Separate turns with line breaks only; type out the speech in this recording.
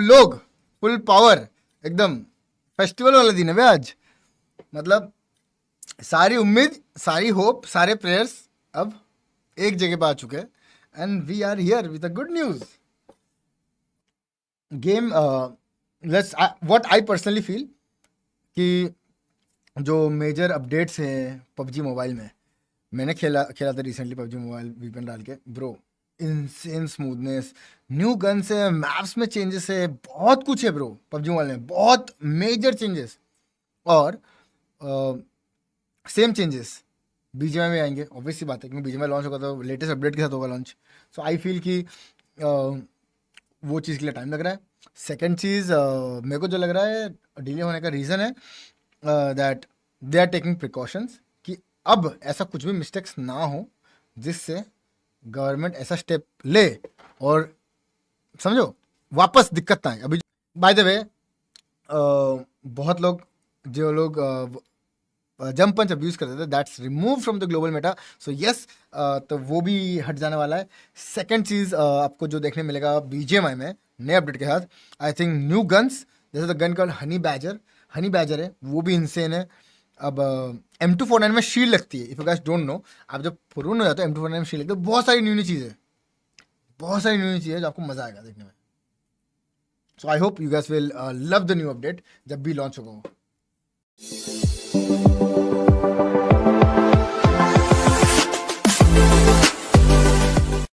लोग full power एकदम festival वाला दिन है भाई आज मतलब सारी उम्मीद सारी होप सारे प्रेयर्स अब एक जगह पर आ चुके हैं and we are here with a good news game let's what I personally feel कि जो मेजर अपडेट्स हैं पबजी मोबाइल में मैंने खेला खेला था रिसेंटली पबजी मोबाइल वीपन डाल के bro insane smoothness new guns है मैप्स में चेंजेस है बहुत कुछ है ब्रो पबजी वाले बहुत मेजर चेंजेस और सेम चेंजेस बीजेमा में आएंगे ऑब्वियस सी बात है क्योंकि बीजेमा लॉन्च होगा तो लेटेस्ट अपडेट के साथ होगा लॉन्च सो आई फील कि uh, वो चीज़ के लिए टाइम लग रहा है सेकेंड चीज़ uh, मेरे को जो लग रहा है डिले होने का रीज़न है that they are taking precautions कि अब ऐसा कुछ भी मिस्टेक्स ना हो जिससे गवर्नमेंट ऐसा स्टेप ले और समझो वापस दिक्कत ना आए अभी बाय द वे बहुत लोग जो लोग जम पंच यूज करते थे that's remove from the global meta so yes तो वो भी हट जाने वाला है सेकेंड चीज़ uh, आपको जो देखने मिलेगा बीजेएमआई में नए अपडेट के साथ आई थिंक न्यू गन्स जैसे the gun call honey badger honey badger है वो भी इंसेन है अब एम टू फोर नाइन में शील लगती है if you guys don't know आप जब फुरून हो जाते हो एम टू फोर नाइन में शील लगती है तो बहुत सारी न्यू न्यू चीज़ें बहुत सारी न्यू न्यू चीज़ें जो आपको मज़ा आएगा देखने में so I hope you guys will love the new update जब भी लॉन्च होगा